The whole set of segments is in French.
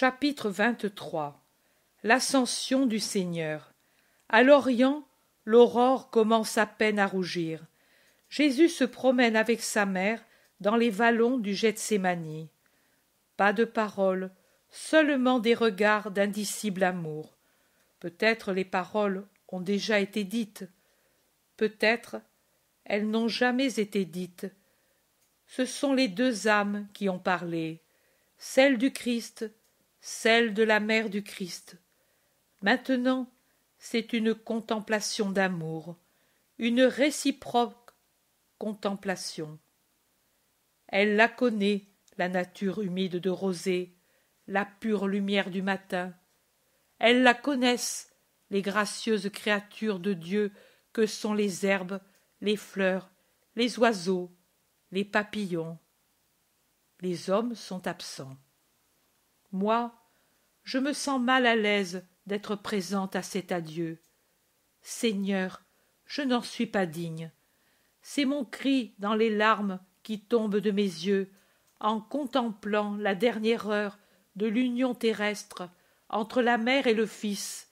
Chapitre 23 L'ascension du Seigneur À l'Orient, l'aurore commence à peine à rougir. Jésus se promène avec sa mère dans les vallons du Gethsemane. Pas de paroles, seulement des regards d'indicible amour. Peut-être les paroles ont déjà été dites, peut-être elles n'ont jamais été dites. Ce sont les deux âmes qui ont parlé, celle du Christ celle de la mère du Christ. Maintenant, c'est une contemplation d'amour, une réciproque contemplation. Elle la connaît, la nature humide de rosée, la pure lumière du matin. Elles la connaissent, les gracieuses créatures de Dieu que sont les herbes, les fleurs, les oiseaux, les papillons. Les hommes sont absents moi je me sens mal à l'aise d'être présente à cet adieu seigneur je n'en suis pas digne c'est mon cri dans les larmes qui tombent de mes yeux en contemplant la dernière heure de l'union terrestre entre la mère et le fils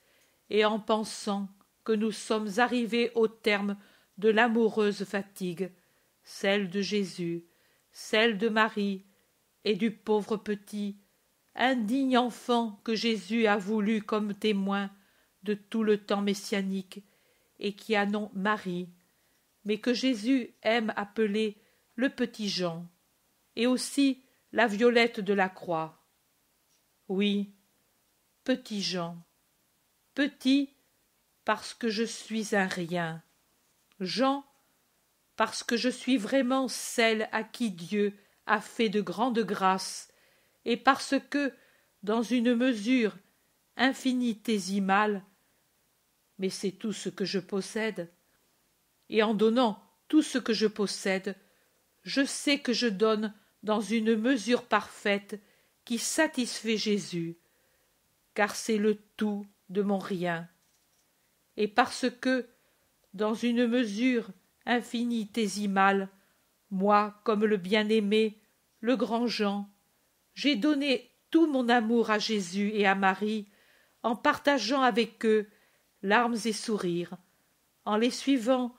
et en pensant que nous sommes arrivés au terme de l'amoureuse fatigue celle de jésus celle de marie et du pauvre petit indigne enfant que Jésus a voulu comme témoin de tout le temps messianique et qui a nom Marie, mais que Jésus aime appeler le petit Jean, et aussi la violette de la croix. Oui, petit Jean, petit parce que je suis un rien, Jean parce que je suis vraiment celle à qui Dieu a fait de grandes grâces et parce que, dans une mesure infinitésimale, mais c'est tout ce que je possède, et en donnant tout ce que je possède, je sais que je donne dans une mesure parfaite qui satisfait Jésus, car c'est le tout de mon rien. Et parce que, dans une mesure infinitésimale, moi comme le bien-aimé, le grand Jean, j'ai donné tout mon amour à Jésus et à Marie, en partageant avec eux larmes et sourires, en les suivant,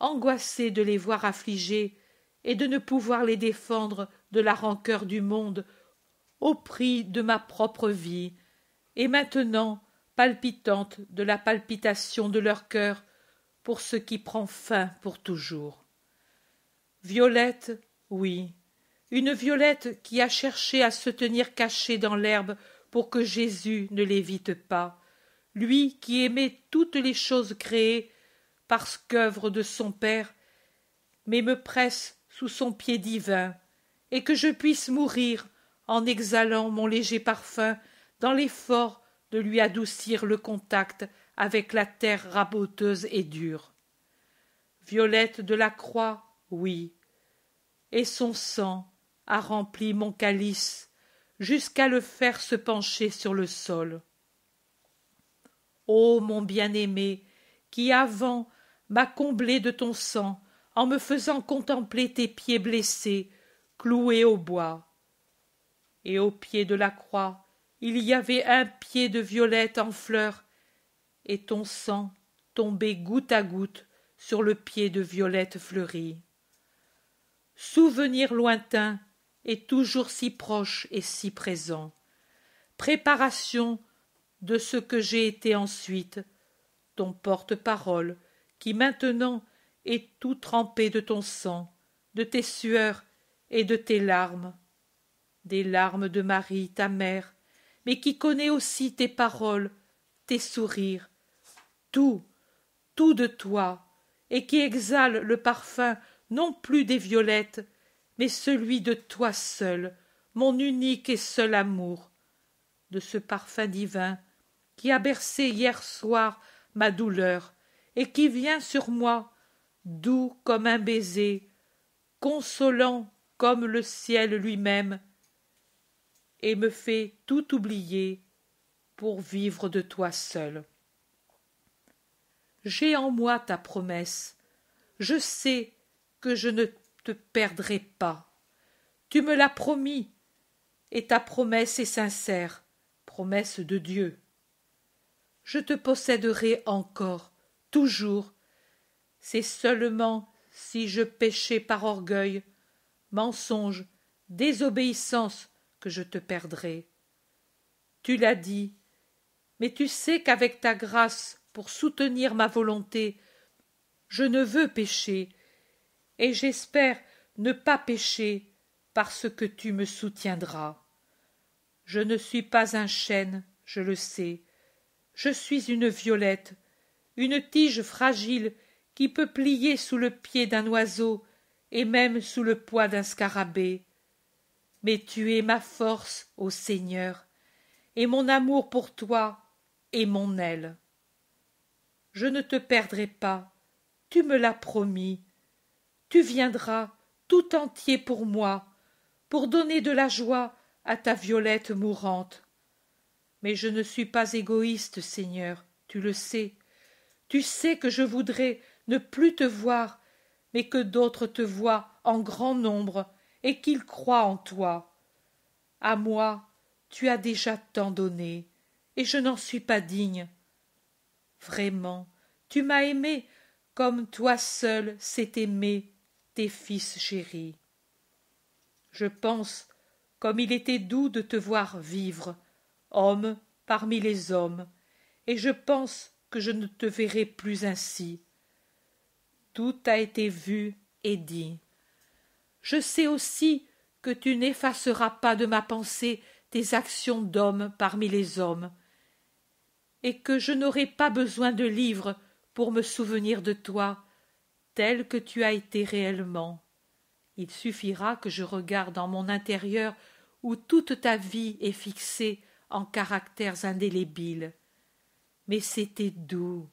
angoissée de les voir affligés et de ne pouvoir les défendre de la rancœur du monde au prix de ma propre vie, et maintenant palpitante de la palpitation de leur cœur pour ce qui prend fin pour toujours. Violette, oui, une violette qui a cherché à se tenir cachée dans l'herbe pour que Jésus ne l'évite pas, lui qui aimait toutes les choses créées parce qu'œuvre de son Père, mais me presse sous son pied divin, et que je puisse mourir en exhalant mon léger parfum dans l'effort de lui adoucir le contact avec la terre raboteuse et dure. Violette de la croix, oui, et son sang a rempli mon calice jusqu'à le faire se pencher sur le sol. Ô mon bien-aimé, qui avant m'a comblé de ton sang en me faisant contempler tes pieds blessés, cloués au bois. Et au pied de la croix, il y avait un pied de violette en fleur, et ton sang tombait goutte à goutte sur le pied de violette fleurie. Souvenir lointain est toujours si proche et si présent. Préparation de ce que j'ai été ensuite, ton porte-parole, qui maintenant est tout trempé de ton sang, de tes sueurs et de tes larmes, des larmes de Marie, ta mère, mais qui connaît aussi tes paroles, tes sourires, tout, tout de toi, et qui exhale le parfum non plus des violettes, mais celui de toi seul, mon unique et seul amour, de ce parfum divin qui a bercé hier soir ma douleur et qui vient sur moi, doux comme un baiser, consolant comme le ciel lui-même, et me fait tout oublier pour vivre de toi seul. J'ai en moi ta promesse, je sais que je ne te perdrai pas. Tu me l'as promis, et ta promesse est sincère, promesse de Dieu. Je te posséderai encore, toujours. C'est seulement si je péchais par orgueil, mensonge, désobéissance que je te perdrai. Tu l'as dit, mais tu sais qu'avec ta grâce pour soutenir ma volonté, je ne veux pécher, et j'espère ne pas pécher parce que tu me soutiendras. Je ne suis pas un chêne, je le sais. Je suis une violette, une tige fragile qui peut plier sous le pied d'un oiseau et même sous le poids d'un scarabée. Mais tu es ma force, ô Seigneur, et mon amour pour toi est mon aile. Je ne te perdrai pas, tu me l'as promis, tu viendras tout entier pour moi, pour donner de la joie à ta violette mourante. Mais je ne suis pas égoïste, Seigneur, tu le sais. Tu sais que je voudrais ne plus te voir, mais que d'autres te voient en grand nombre et qu'ils croient en toi. À moi, tu as déjà tant donné, et je n'en suis pas digne. Vraiment, tu m'as aimé comme toi seul s'est aimé tes fils chéris. Je pense comme il était doux de te voir vivre, homme parmi les hommes, et je pense que je ne te verrai plus ainsi. Tout a été vu et dit. Je sais aussi que tu n'effaceras pas de ma pensée tes actions d'homme parmi les hommes, et que je n'aurai pas besoin de livres pour me souvenir de toi, tel que tu as été réellement. Il suffira que je regarde en mon intérieur où toute ta vie est fixée en caractères indélébiles. Mais c'était doux,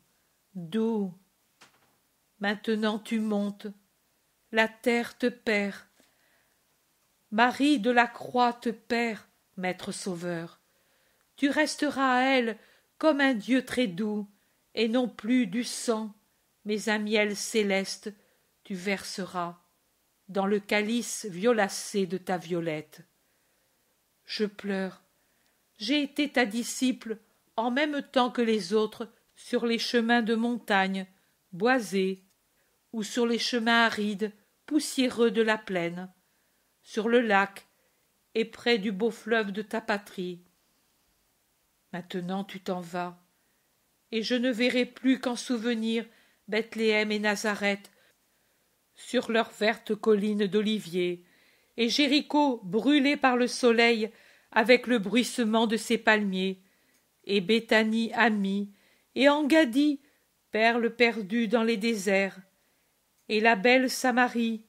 doux. Maintenant tu montes, la terre te perd. Marie de la Croix te perd, maître sauveur. Tu resteras à elle comme un Dieu très doux, et non plus du sang mais un miel céleste tu verseras dans le calice violacé de ta violette. Je pleure. J'ai été ta disciple en même temps que les autres sur les chemins de montagne, boisés, ou sur les chemins arides, poussiéreux de la plaine, sur le lac et près du beau fleuve de ta patrie. Maintenant tu t'en vas, et je ne verrai plus qu'en souvenir Bethléem et Nazareth, sur leurs vertes collines d'oliviers, et Jéricho brûlé par le soleil avec le bruissement de ses palmiers, et Béthanie amie, et Engadie, perle perdue dans les déserts, et la belle Samarie,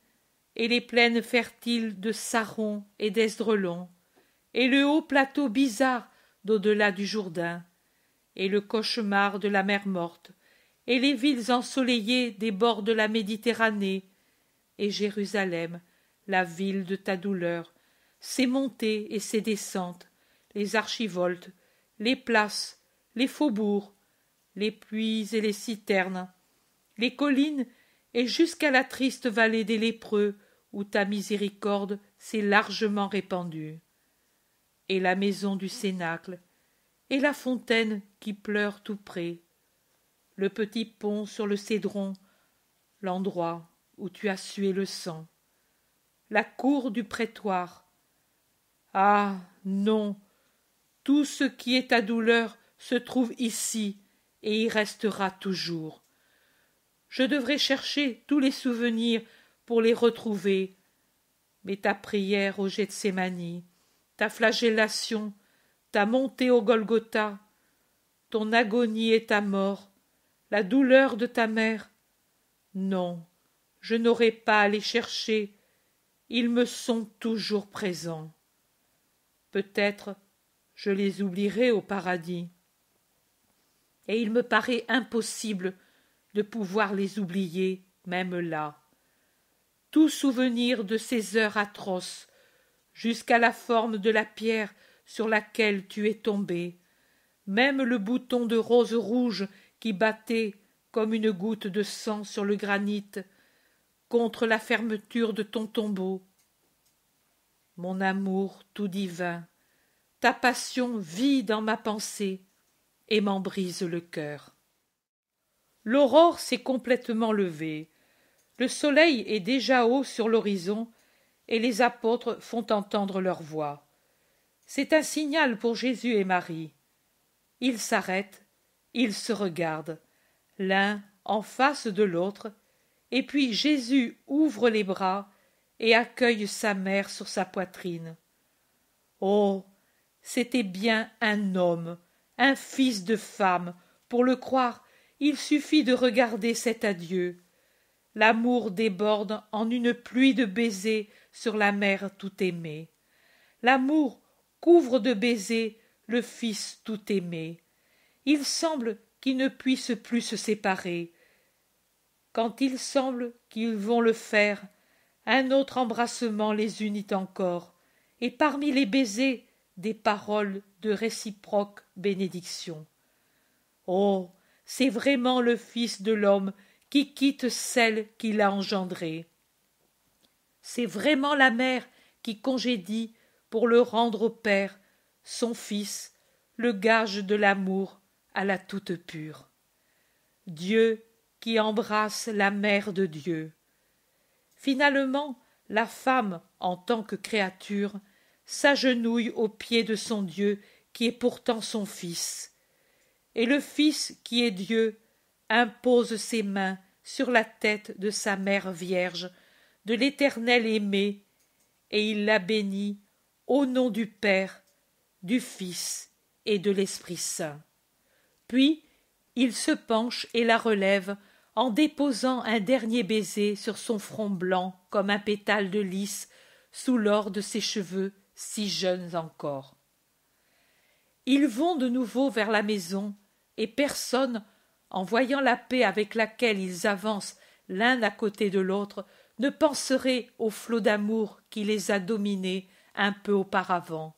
et les plaines fertiles de Saron et d'Esdrelon, et le haut plateau bizarre d'au-delà du Jourdain, et le cauchemar de la mer morte, et les villes ensoleillées des bords de la Méditerranée, et Jérusalem, la ville de ta douleur, ses montées et ses descentes, les archivoltes, les places, les faubourgs, les puits et les citernes, les collines et jusqu'à la triste vallée des lépreux où ta miséricorde s'est largement répandue. Et la maison du Cénacle, et la fontaine qui pleure tout près, le petit pont sur le cédron, l'endroit où tu as sué le sang, la cour du prétoire. Ah non, tout ce qui est ta douleur se trouve ici et y restera toujours. Je devrais chercher tous les souvenirs pour les retrouver, mais ta prière au Gethsemane, ta flagellation, ta montée au Golgotha, ton agonie et ta mort la douleur de ta mère. Non, je n'aurai pas à les chercher, ils me sont toujours présents. Peut-être je les oublierai au paradis. Et il me paraît impossible de pouvoir les oublier, même là. Tout souvenir de ces heures atroces, jusqu'à la forme de la pierre sur laquelle tu es tombé, même le bouton de rose rouge qui battait comme une goutte de sang sur le granit contre la fermeture de ton tombeau. Mon amour tout divin, ta passion vit dans ma pensée et m'en brise le cœur. L'aurore s'est complètement levée. Le soleil est déjà haut sur l'horizon et les apôtres font entendre leur voix. C'est un signal pour Jésus et Marie. Ils s'arrêtent ils se regardent, l'un en face de l'autre, et puis Jésus ouvre les bras et accueille sa mère sur sa poitrine. Oh. C'était bien un homme, un fils de femme, pour le croire il suffit de regarder cet adieu. L'amour déborde en une pluie de baisers sur la mère tout aimée. L'amour couvre de baisers le fils tout aimé il semble qu'ils ne puissent plus se séparer. Quand il semble qu'ils vont le faire, un autre embrassement les unit encore, et parmi les baisers, des paroles de réciproque bénédiction. Oh, c'est vraiment le Fils de l'homme qui quitte celle qu'il a engendrée. C'est vraiment la mère qui congédie, pour le rendre au Père, son Fils, le gage de l'amour à la toute pure. Dieu qui embrasse la mère de Dieu. Finalement, la femme, en tant que créature, s'agenouille aux pieds de son Dieu qui est pourtant son Fils. Et le Fils qui est Dieu impose ses mains sur la tête de sa mère vierge, de l'Éternel aimé, et il la bénit au nom du Père, du Fils et de l'Esprit Saint puis il se penche et la relève en déposant un dernier baiser sur son front blanc comme un pétale de lys sous l'or de ses cheveux si jeunes encore. Ils vont de nouveau vers la maison, et personne, en voyant la paix avec laquelle ils avancent l'un à côté de l'autre, ne penserait au flot d'amour qui les a dominés un peu auparavant.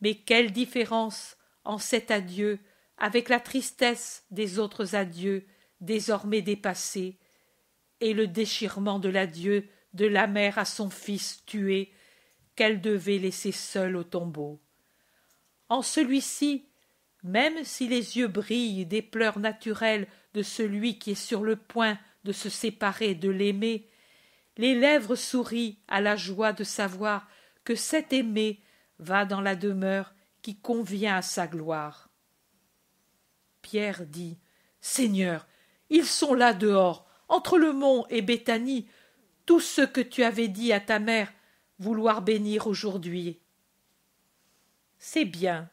Mais quelle différence en cet adieu avec la tristesse des autres adieux désormais dépassés, et le déchirement de l'adieu de la mère à son fils tué qu'elle devait laisser seule au tombeau. En celui-ci, même si les yeux brillent des pleurs naturels de celui qui est sur le point de se séparer de l'aimé, les lèvres sourient à la joie de savoir que cet aimé va dans la demeure qui convient à sa gloire. Pierre dit Seigneur, ils sont là dehors, entre le mont et Béthanie, tout ce que tu avais dit à ta mère vouloir bénir aujourd'hui. C'est bien.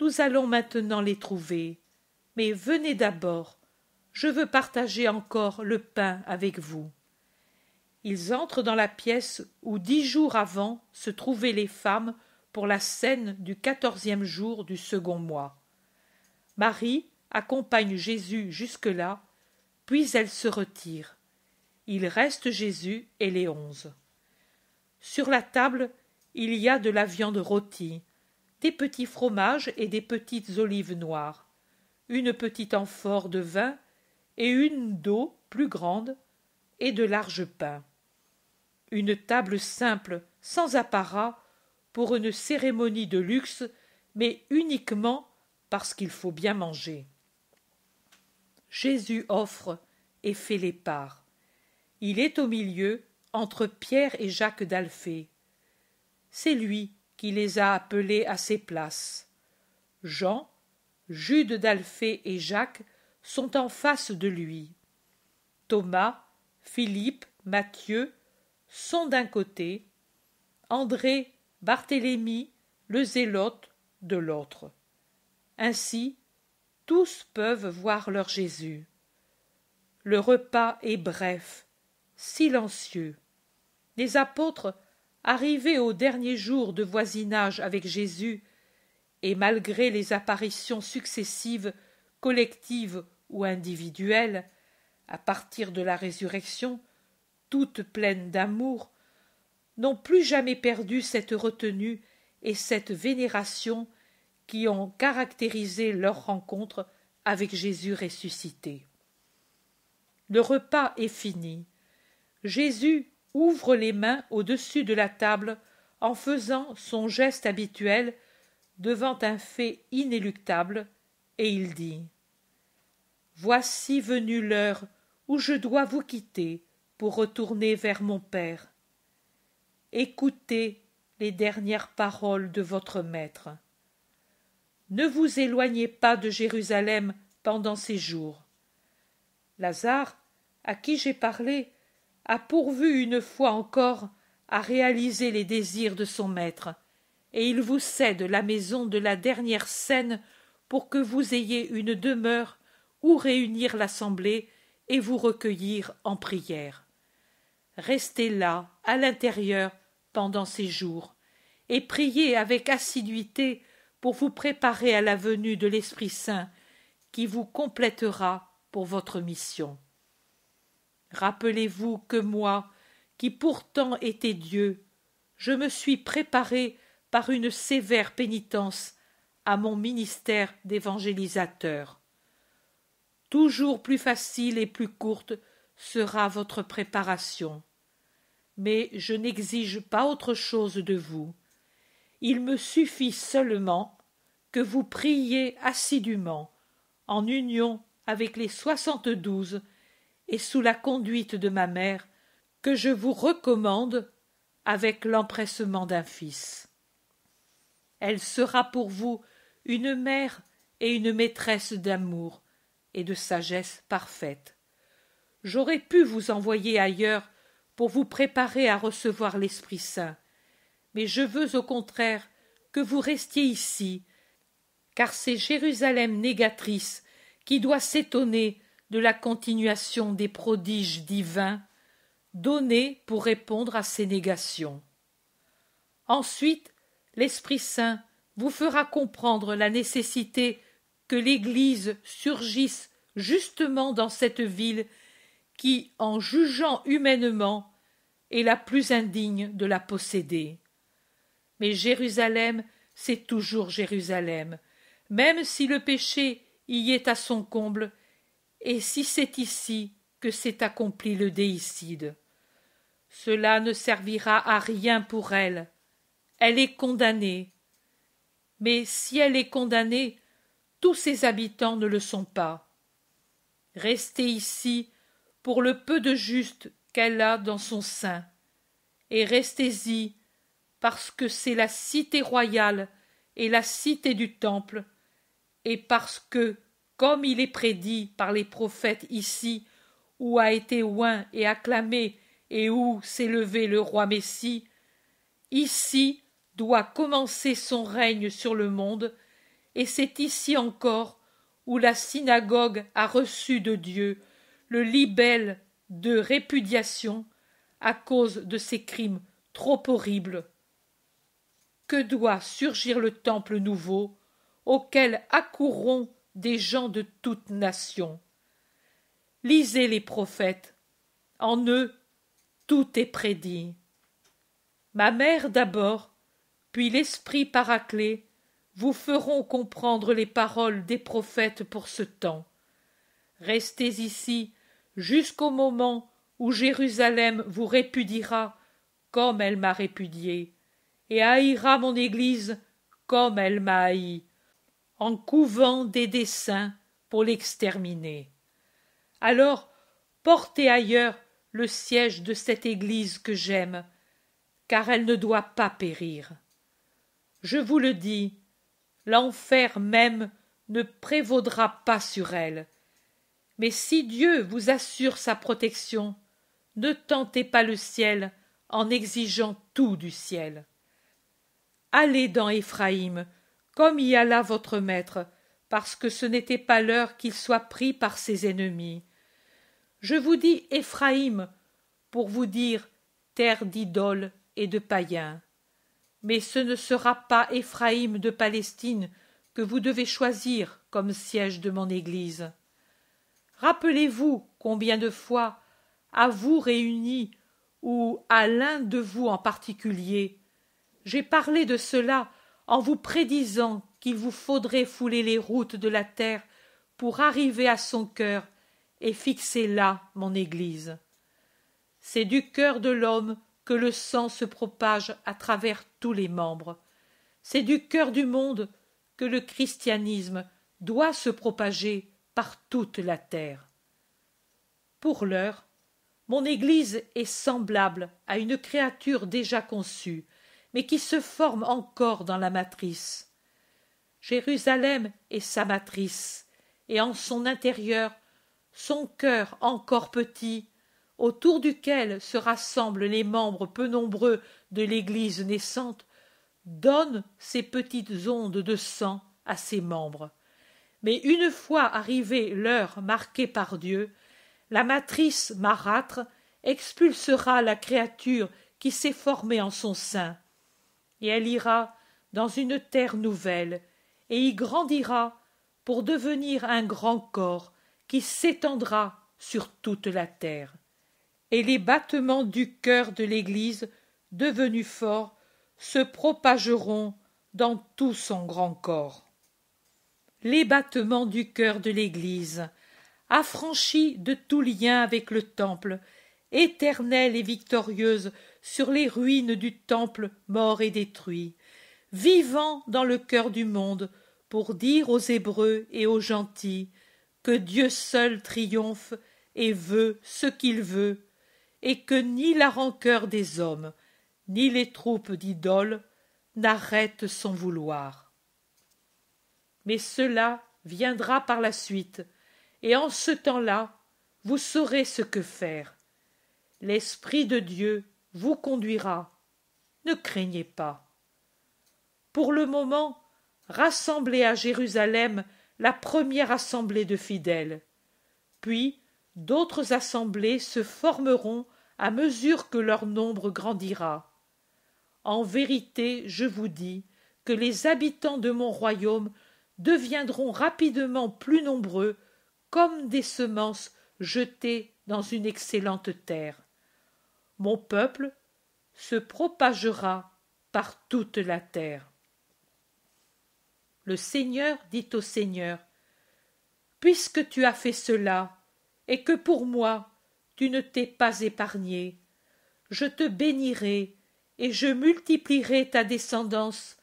Nous allons maintenant les trouver. Mais venez d'abord. Je veux partager encore le pain avec vous. Ils entrent dans la pièce où dix jours avant se trouvaient les femmes pour la scène du quatorzième jour du second mois. Marie, accompagne Jésus jusque-là, puis elle se retire. Il reste Jésus et les onze. Sur la table, il y a de la viande rôtie, des petits fromages et des petites olives noires, une petite amphore de vin et une d'eau plus grande et de larges pains. Une table simple, sans apparat, pour une cérémonie de luxe, mais uniquement parce qu'il faut bien manger. Jésus offre et fait les parts. Il est au milieu, entre Pierre et Jacques d'Alphée. C'est lui qui les a appelés à ses places. Jean, Jude d'Alphée et Jacques sont en face de lui. Thomas, Philippe, Matthieu sont d'un côté, André, Barthélemy, le zélote de l'autre. Ainsi, tous peuvent voir leur Jésus. Le repas est bref, silencieux. Les apôtres, arrivés au dernier jour de voisinage avec Jésus, et malgré les apparitions successives, collectives ou individuelles, à partir de la résurrection, toutes pleines d'amour, n'ont plus jamais perdu cette retenue et cette vénération qui ont caractérisé leur rencontre avec Jésus ressuscité. Le repas est fini. Jésus ouvre les mains au-dessus de la table en faisant son geste habituel devant un fait inéluctable, et il dit Voici venue l'heure où je dois vous quitter pour retourner vers mon Père. Écoutez les dernières paroles de votre Maître. Ne vous éloignez pas de Jérusalem pendant ces jours. Lazare, à qui j'ai parlé, a pourvu une fois encore à réaliser les désirs de son maître, et il vous cède la maison de la dernière scène pour que vous ayez une demeure où réunir l'assemblée et vous recueillir en prière. Restez là, à l'intérieur, pendant ces jours, et priez avec assiduité pour vous préparer à la venue de l'Esprit Saint qui vous complétera pour votre mission. Rappelez-vous que moi, qui pourtant étais Dieu, je me suis préparé par une sévère pénitence à mon ministère d'évangélisateur. Toujours plus facile et plus courte sera votre préparation, mais je n'exige pas autre chose de vous il me suffit seulement que vous priez assidûment, en union avec les soixante-douze, et sous la conduite de ma mère, que je vous recommande avec l'empressement d'un fils. Elle sera pour vous une mère et une maîtresse d'amour et de sagesse parfaite. J'aurais pu vous envoyer ailleurs pour vous préparer à recevoir l'Esprit Saint, mais je veux au contraire que vous restiez ici, car c'est Jérusalem négatrice qui doit s'étonner de la continuation des prodiges divins donnés pour répondre à ces négations. Ensuite, l'Esprit Saint vous fera comprendre la nécessité que l'Église surgisse justement dans cette ville qui, en jugeant humainement, est la plus indigne de la posséder. Mais Jérusalem, c'est toujours Jérusalem, même si le péché y est à son comble, et si c'est ici que s'est accompli le déicide. Cela ne servira à rien pour elle. Elle est condamnée. Mais si elle est condamnée, tous ses habitants ne le sont pas. Restez ici pour le peu de juste qu'elle a dans son sein, et restez-y parce que c'est la cité royale et la cité du temple, et parce que, comme il est prédit par les prophètes ici, où a été oint et acclamé et où s'est levé le roi Messie, ici doit commencer son règne sur le monde, et c'est ici encore où la synagogue a reçu de Dieu le libelle de répudiation à cause de ses crimes trop horribles. Que doit surgir le temple nouveau, auquel accourront des gens de toutes nations. Lisez les prophètes, en eux tout est prédit. Ma mère d'abord, puis l'esprit paraclé vous feront comprendre les paroles des prophètes pour ce temps. Restez ici jusqu'au moment où Jérusalem vous répudiera comme elle m'a répudié, et haïra mon Église comme elle m'a haï, en couvant des desseins pour l'exterminer. Alors portez ailleurs le siège de cette Église que j'aime, car elle ne doit pas périr. Je vous le dis, l'enfer même ne prévaudra pas sur elle. Mais si Dieu vous assure sa protection, ne tentez pas le ciel en exigeant tout du ciel. Allez dans Éphraïm, comme y alla votre maître, parce que ce n'était pas l'heure qu'il soit pris par ses ennemis. Je vous dis Éphraïm, pour vous dire terre d'idoles et de païens. Mais ce ne sera pas Éphraïm de Palestine que vous devez choisir comme siège de mon Église. Rappelez-vous combien de fois, à vous réunis, ou à l'un de vous en particulier, j'ai parlé de cela en vous prédisant qu'il vous faudrait fouler les routes de la terre pour arriver à son cœur et fixer là mon Église. C'est du cœur de l'homme que le sang se propage à travers tous les membres. C'est du cœur du monde que le christianisme doit se propager par toute la terre. Pour l'heure, mon Église est semblable à une créature déjà conçue, mais qui se forme encore dans la matrice. Jérusalem est sa matrice, et en son intérieur, son cœur encore petit, autour duquel se rassemblent les membres peu nombreux de l'Église naissante, donne ses petites ondes de sang à ses membres. Mais une fois arrivée l'heure marquée par Dieu, la matrice marâtre expulsera la créature qui s'est formée en son sein et elle ira dans une terre nouvelle, et y grandira pour devenir un grand corps qui s'étendra sur toute la terre. Et les battements du cœur de l'Église, devenus forts, se propageront dans tout son grand corps. Les battements du cœur de l'Église, affranchis de tout lien avec le temple éternelle et victorieuse sur les ruines du temple mort et détruit, vivant dans le cœur du monde pour dire aux Hébreux et aux gentils que Dieu seul triomphe et veut ce qu'il veut, et que ni la rancœur des hommes, ni les troupes d'idoles n'arrêtent son vouloir. Mais cela viendra par la suite, et en ce temps-là, vous saurez ce que faire l'Esprit de Dieu vous conduira. Ne craignez pas. Pour le moment, rassemblez à Jérusalem la première assemblée de fidèles. Puis d'autres assemblées se formeront à mesure que leur nombre grandira. En vérité, je vous dis que les habitants de mon royaume deviendront rapidement plus nombreux comme des semences jetées dans une excellente terre mon peuple se propagera par toute la terre. Le Seigneur dit au Seigneur Puisque tu as fait cela, et que pour moi tu ne t'es pas épargné, je te bénirai, et je multiplierai ta descendance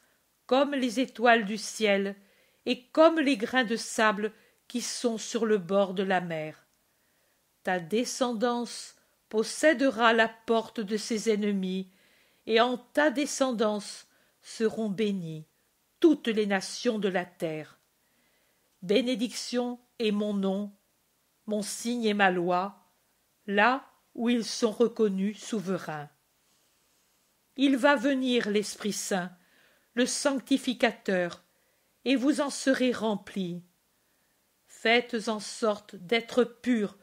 comme les étoiles du ciel, et comme les grains de sable qui sont sur le bord de la mer. Ta descendance possédera la porte de ses ennemis, et en ta descendance seront bénies toutes les nations de la terre. Bénédiction est mon nom, mon signe et ma loi, là où ils sont reconnus souverains. Il va venir l'Esprit Saint, le sanctificateur, et vous en serez remplis. Faites en sorte d'être purs,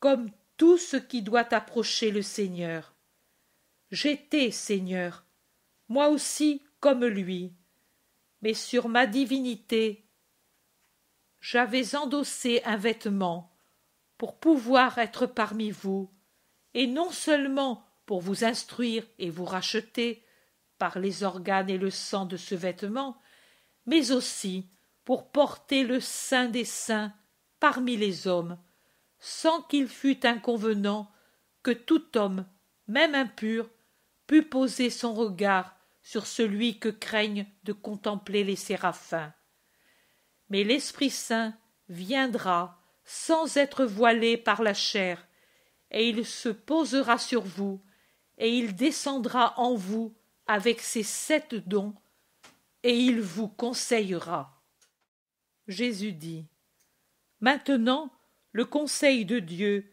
comme tout ce qui doit approcher le Seigneur. J'étais Seigneur, moi aussi comme lui, mais sur ma divinité, j'avais endossé un vêtement pour pouvoir être parmi vous, et non seulement pour vous instruire et vous racheter par les organes et le sang de ce vêtement, mais aussi pour porter le Saint des saints parmi les hommes, sans qu'il fût inconvenant que tout homme, même impur, pût poser son regard sur celui que craignent de contempler les séraphins. Mais l'Esprit Saint viendra sans être voilé par la chair, et il se posera sur vous, et il descendra en vous avec ses sept dons, et il vous conseillera. Jésus dit Maintenant, le conseil de Dieu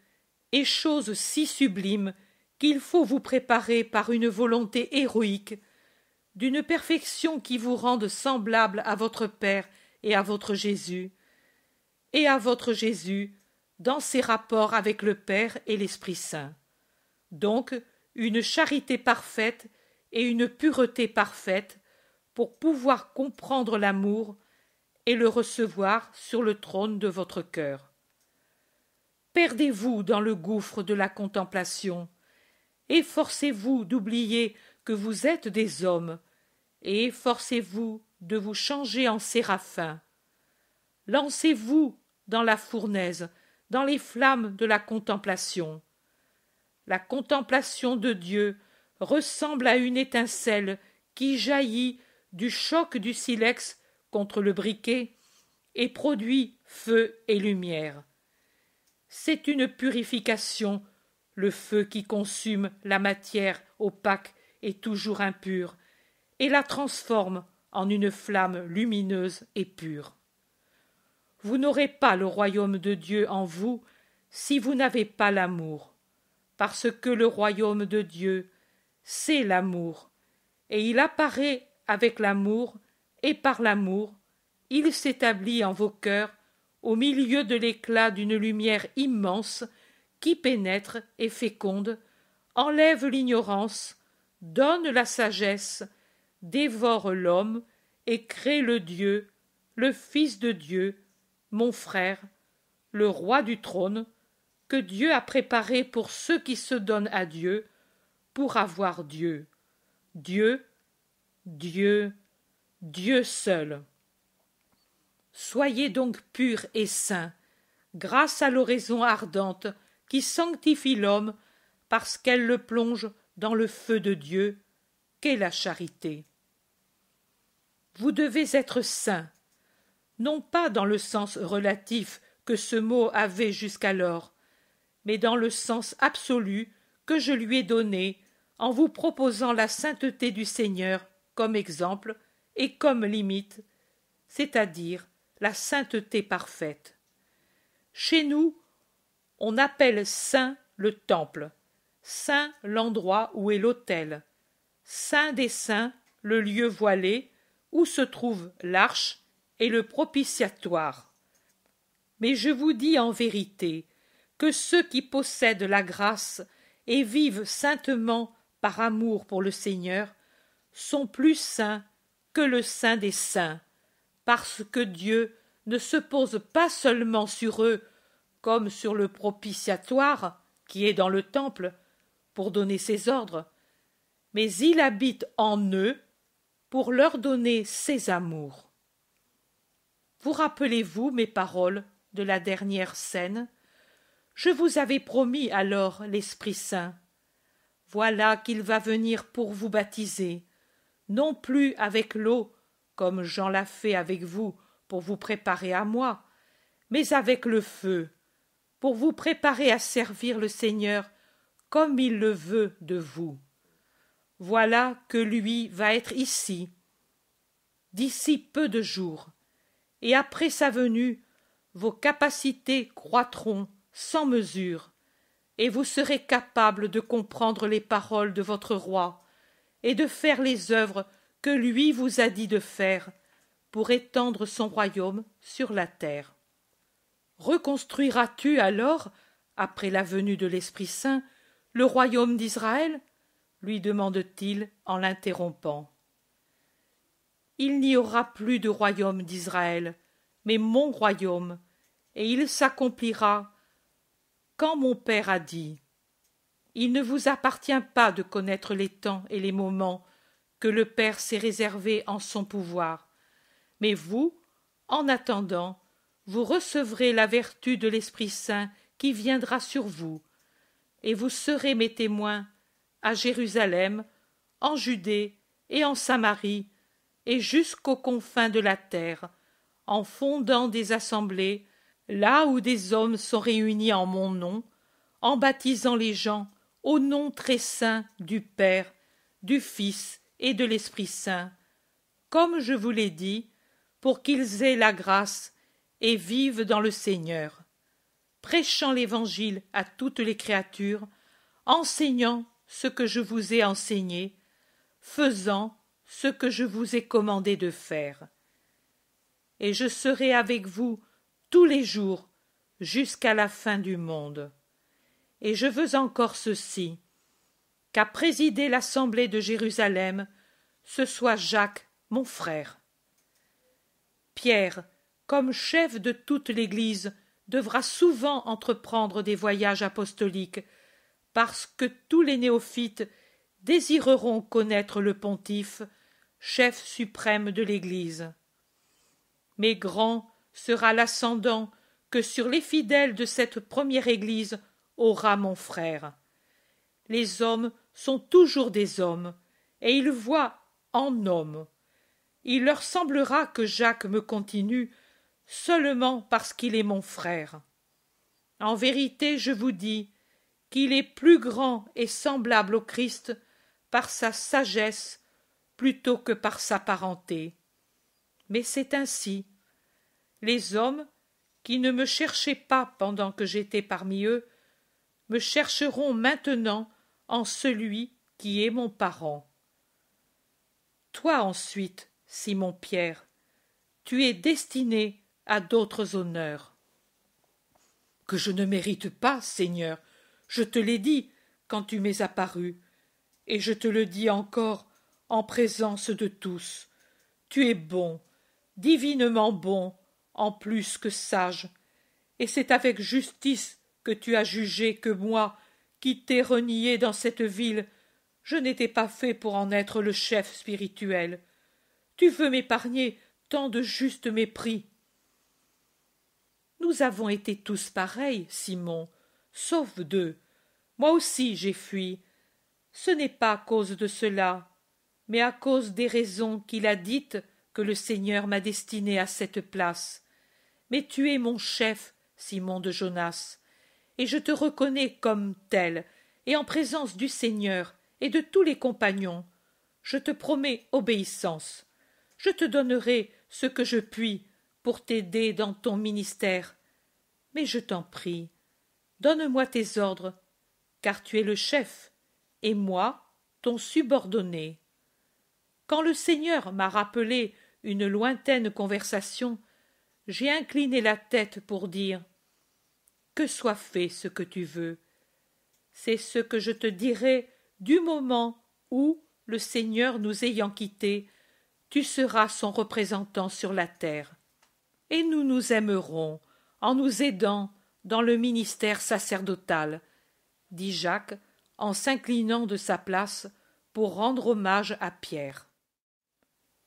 est chose si sublime qu'il faut vous préparer par une volonté héroïque, d'une perfection qui vous rende semblable à votre Père et à votre Jésus, et à votre Jésus dans ses rapports avec le Père et l'Esprit Saint. Donc, une charité parfaite et une pureté parfaite pour pouvoir comprendre l'amour et le recevoir sur le trône de votre cœur perdez-vous dans le gouffre de la contemplation. Efforcez-vous d'oublier que vous êtes des hommes, et efforcez-vous de vous changer en séraphins. Lancez-vous dans la fournaise, dans les flammes de la contemplation. La contemplation de Dieu ressemble à une étincelle qui jaillit du choc du silex contre le briquet et produit feu et lumière c'est une purification, le feu qui consume la matière opaque et toujours impure, et la transforme en une flamme lumineuse et pure. Vous n'aurez pas le royaume de Dieu en vous si vous n'avez pas l'amour, parce que le royaume de Dieu, c'est l'amour, et il apparaît avec l'amour, et par l'amour, il s'établit en vos cœurs au milieu de l'éclat d'une lumière immense qui pénètre et féconde, enlève l'ignorance, donne la sagesse, dévore l'homme et crée le Dieu, le Fils de Dieu, mon frère, le roi du trône, que Dieu a préparé pour ceux qui se donnent à Dieu, pour avoir Dieu. Dieu, Dieu, Dieu seul. Soyez donc pur et saints, grâce à l'oraison ardente qui sanctifie l'homme parce qu'elle le plonge dans le feu de Dieu, qu'est la charité. Vous devez être saints, non pas dans le sens relatif que ce mot avait jusqu'alors, mais dans le sens absolu que je lui ai donné en vous proposant la sainteté du Seigneur comme exemple et comme limite, c'est-à-dire la sainteté parfaite. Chez nous, on appelle saint le temple, saint l'endroit où est l'autel, saint des saints le lieu voilé où se trouve l'arche et le propitiatoire. Mais je vous dis en vérité que ceux qui possèdent la grâce et vivent saintement par amour pour le Seigneur sont plus saints que le saint des saints parce que Dieu ne se pose pas seulement sur eux, comme sur le propitiatoire qui est dans le temple, pour donner ses ordres, mais il habite en eux pour leur donner ses amours. Vous rappelez-vous mes paroles de la dernière scène Je vous avais promis alors l'Esprit Saint. Voilà qu'il va venir pour vous baptiser, non plus avec l'eau, comme Jean l'a fait avec vous pour vous préparer à moi, mais avec le feu, pour vous préparer à servir le Seigneur comme il le veut de vous. Voilà que lui va être ici, d'ici peu de jours, et après sa venue, vos capacités croîtront sans mesure, et vous serez capables de comprendre les paroles de votre roi, et de faire les œuvres que lui vous a dit de faire pour étendre son royaume sur la terre. Reconstruiras tu alors, après la venue de l'Esprit Saint, le royaume d'Israël? lui demande t-il en l'interrompant. Il n'y aura plus de royaume d'Israël, mais mon royaume, et il s'accomplira quand mon Père a dit. Il ne vous appartient pas de connaître les temps et les moments que le Père s'est réservé en son pouvoir. Mais vous, en attendant, vous recevrez la vertu de l'Esprit Saint qui viendra sur vous, et vous serez mes témoins à Jérusalem, en Judée et en Samarie, et jusqu'aux confins de la terre, en fondant des assemblées, là où des hommes sont réunis en mon nom, en baptisant les gens au nom très saint du Père, du Fils et de l'Esprit Saint, comme je vous l'ai dit, pour qu'ils aient la grâce et vivent dans le Seigneur, prêchant l'Évangile à toutes les créatures, enseignant ce que je vous ai enseigné, faisant ce que je vous ai commandé de faire. Et je serai avec vous tous les jours jusqu'à la fin du monde. Et je veux encore ceci, qu'a présider l'assemblée de Jérusalem, ce soit Jacques, mon frère. Pierre, comme chef de toute l'Église, devra souvent entreprendre des voyages apostoliques, parce que tous les néophytes désireront connaître le pontife, chef suprême de l'Église. Mais grand sera l'ascendant que sur les fidèles de cette première Église aura mon frère. Les hommes sont toujours des hommes, et ils voient en homme. Il leur semblera que Jacques me continue seulement parce qu'il est mon frère. En vérité, je vous dis qu'il est plus grand et semblable au Christ par sa sagesse plutôt que par sa parenté. Mais c'est ainsi. Les hommes qui ne me cherchaient pas pendant que j'étais parmi eux me chercheront maintenant en celui qui est mon parent. Toi ensuite, Simon Pierre, tu es destiné à d'autres honneurs. Que je ne mérite pas, Seigneur, je te l'ai dit quand tu m'es apparu, et je te le dis encore en présence de tous. Tu es bon, divinement bon, en plus que sage, et c'est avec justice que tu as jugé que moi, qui renié dans cette ville, je n'étais pas fait pour en être le chef spirituel. Tu veux m'épargner tant de justes mépris. Nous avons été tous pareils, Simon, sauf deux. Moi aussi j'ai fui. Ce n'est pas à cause de cela, mais à cause des raisons qu'il a dites que le Seigneur m'a destiné à cette place. Mais tu es mon chef, Simon de Jonas et je te reconnais comme tel, et en présence du Seigneur et de tous les compagnons. Je te promets obéissance. Je te donnerai ce que je puis pour t'aider dans ton ministère. Mais je t'en prie, donne-moi tes ordres, car tu es le chef, et moi, ton subordonné. Quand le Seigneur m'a rappelé une lointaine conversation, j'ai incliné la tête pour dire que soit fait ce que tu veux. C'est ce que je te dirai du moment où, le Seigneur nous ayant quittés, tu seras son représentant sur la terre. Et nous nous aimerons en nous aidant dans le ministère sacerdotal, dit Jacques en s'inclinant de sa place pour rendre hommage à Pierre.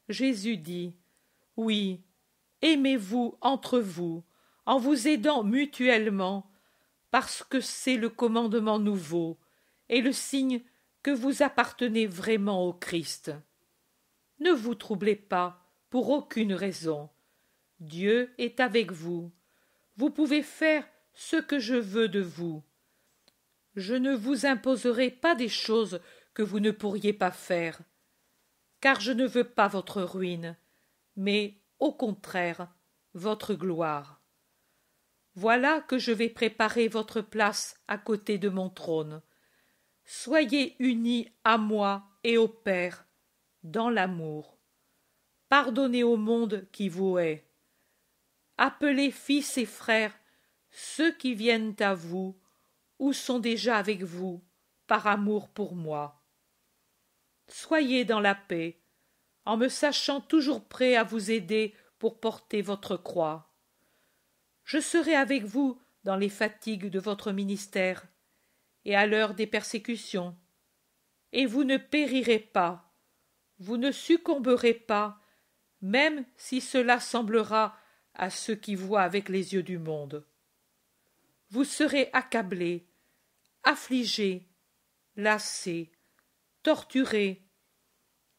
Jésus dit Oui, aimez-vous entre vous, en vous aidant mutuellement, parce que c'est le commandement nouveau et le signe que vous appartenez vraiment au Christ. Ne vous troublez pas pour aucune raison. Dieu est avec vous. Vous pouvez faire ce que je veux de vous. Je ne vous imposerai pas des choses que vous ne pourriez pas faire, car je ne veux pas votre ruine, mais au contraire votre gloire. Voilà que je vais préparer votre place à côté de mon trône. Soyez unis à moi et au Père, dans l'amour. Pardonnez au monde qui vous hait. Appelez fils et frères ceux qui viennent à vous ou sont déjà avec vous par amour pour moi. Soyez dans la paix, en me sachant toujours prêt à vous aider pour porter votre croix. Je serai avec vous dans les fatigues de votre ministère et à l'heure des persécutions. Et vous ne périrez pas, vous ne succomberez pas, même si cela semblera à ceux qui voient avec les yeux du monde. Vous serez accablés, affligés, lassés, torturés,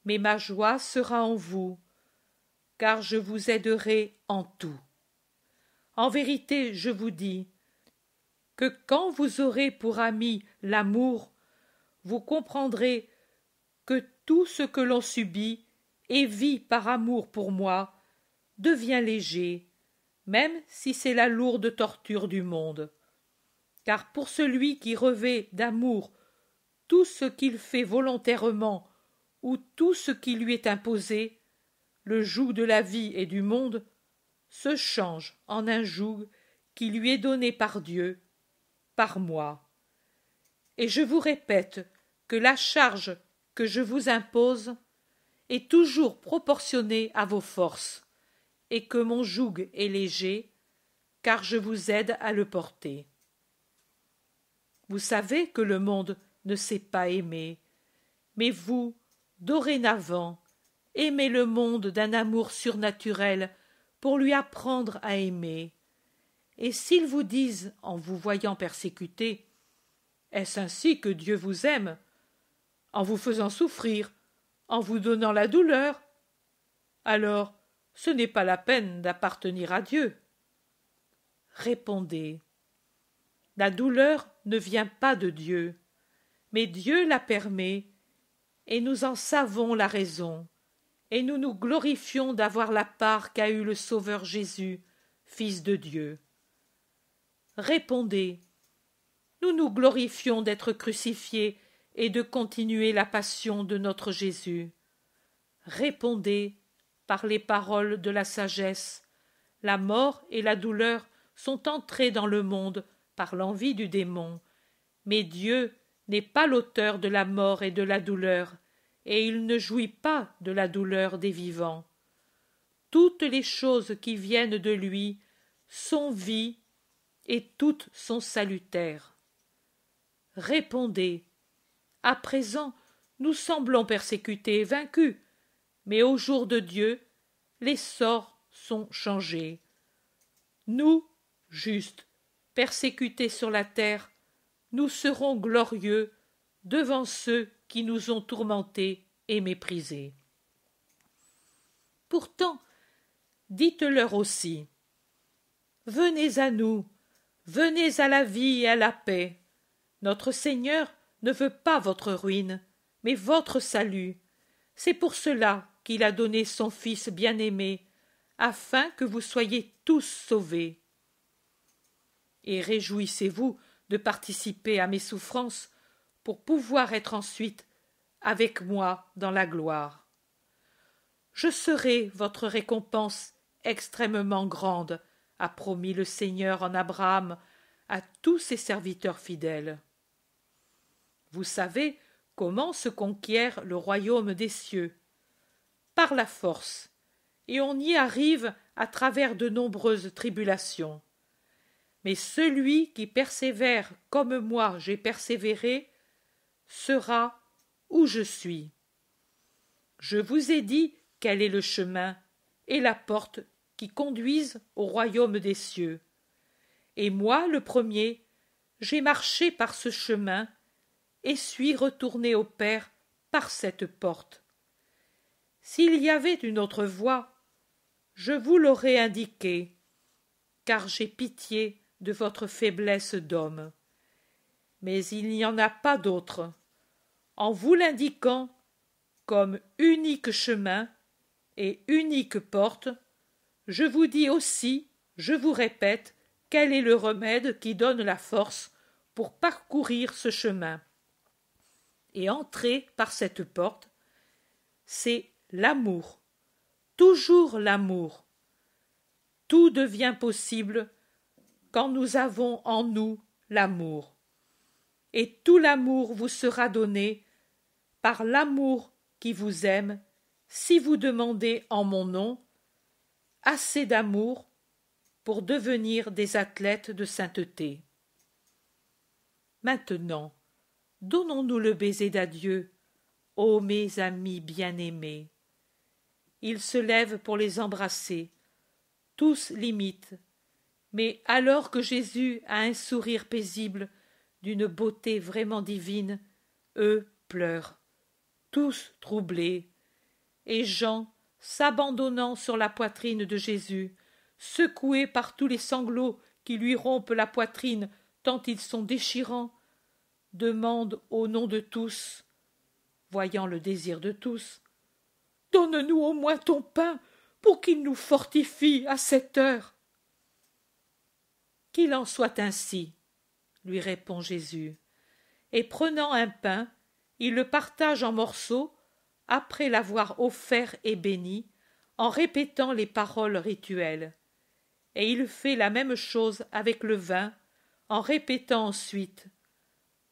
mais ma joie sera en vous, car je vous aiderai en tout en vérité je vous dis que quand vous aurez pour ami l'amour vous comprendrez que tout ce que l'on subit et vit par amour pour moi devient léger même si c'est la lourde torture du monde car pour celui qui revêt d'amour tout ce qu'il fait volontairement ou tout ce qui lui est imposé, le joug de la vie et du monde, se change en un joug qui lui est donné par Dieu, par moi. Et je vous répète que la charge que je vous impose est toujours proportionnée à vos forces, et que mon joug est léger, car je vous aide à le porter. Vous savez que le monde ne sait pas aimer, mais vous, dorénavant, aimez le monde d'un amour surnaturel pour lui apprendre à aimer. Et s'ils vous disent, en vous voyant persécuté, est-ce ainsi que Dieu vous aime En vous faisant souffrir, en vous donnant la douleur Alors, ce n'est pas la peine d'appartenir à Dieu. Répondez. La douleur ne vient pas de Dieu, mais Dieu la permet, et nous en savons la raison et nous nous glorifions d'avoir la part qu'a eue le Sauveur Jésus, Fils de Dieu. Répondez. Nous nous glorifions d'être crucifiés et de continuer la passion de notre Jésus. Répondez par les paroles de la sagesse. La mort et la douleur sont entrées dans le monde par l'envie du démon, mais Dieu n'est pas l'auteur de la mort et de la douleur, et il ne jouit pas de la douleur des vivants. Toutes les choses qui viennent de lui sont vie et toutes sont salutaires. Répondez. À présent, nous semblons persécutés et vaincus, mais au jour de Dieu, les sorts sont changés. Nous, justes, persécutés sur la terre, nous serons glorieux devant ceux qui nous ont tourmentés et méprisés. Pourtant, dites-leur aussi Venez à nous, venez à la vie et à la paix. Notre Seigneur ne veut pas votre ruine, mais votre salut. C'est pour cela qu'il a donné son Fils bien-aimé, afin que vous soyez tous sauvés. Et réjouissez-vous de participer à mes souffrances pour pouvoir être ensuite avec moi dans la gloire. Je serai votre récompense extrêmement grande, a promis le Seigneur en Abraham à tous ses serviteurs fidèles. Vous savez comment se conquiert le royaume des cieux Par la force, et on y arrive à travers de nombreuses tribulations. Mais celui qui persévère comme moi j'ai persévéré, sera où je suis. Je vous ai dit quel est le chemin et la porte qui conduisent au royaume des cieux. Et moi, le premier, j'ai marché par ce chemin et suis retourné au Père par cette porte. S'il y avait une autre voie, je vous l'aurais indiquée, car j'ai pitié de votre faiblesse d'homme. Mais il n'y en a pas d'autre en vous l'indiquant comme unique chemin et unique porte, je vous dis aussi, je vous répète, quel est le remède qui donne la force pour parcourir ce chemin et entrer par cette porte, c'est l'amour, toujours l'amour. Tout devient possible quand nous avons en nous l'amour. Et tout l'amour vous sera donné par l'amour qui vous aime, si vous demandez en mon nom assez d'amour pour devenir des athlètes de sainteté. Maintenant, donnons-nous le baiser d'adieu, ô mes amis bien-aimés. Ils se lèvent pour les embrasser. Tous l'imitent. Mais alors que Jésus a un sourire paisible, d'une beauté vraiment divine, eux pleurent tous troublés. Et Jean, s'abandonnant sur la poitrine de Jésus, secoué par tous les sanglots qui lui rompent la poitrine tant ils sont déchirants, demande au nom de tous, voyant le désir de tous, Donne-nous au moins ton pain pour qu'il nous fortifie à cette heure. Qu'il en soit ainsi, lui répond Jésus, et prenant un pain, il le partage en morceaux, après l'avoir offert et béni, en répétant les paroles rituelles. Et il fait la même chose avec le vin, en répétant ensuite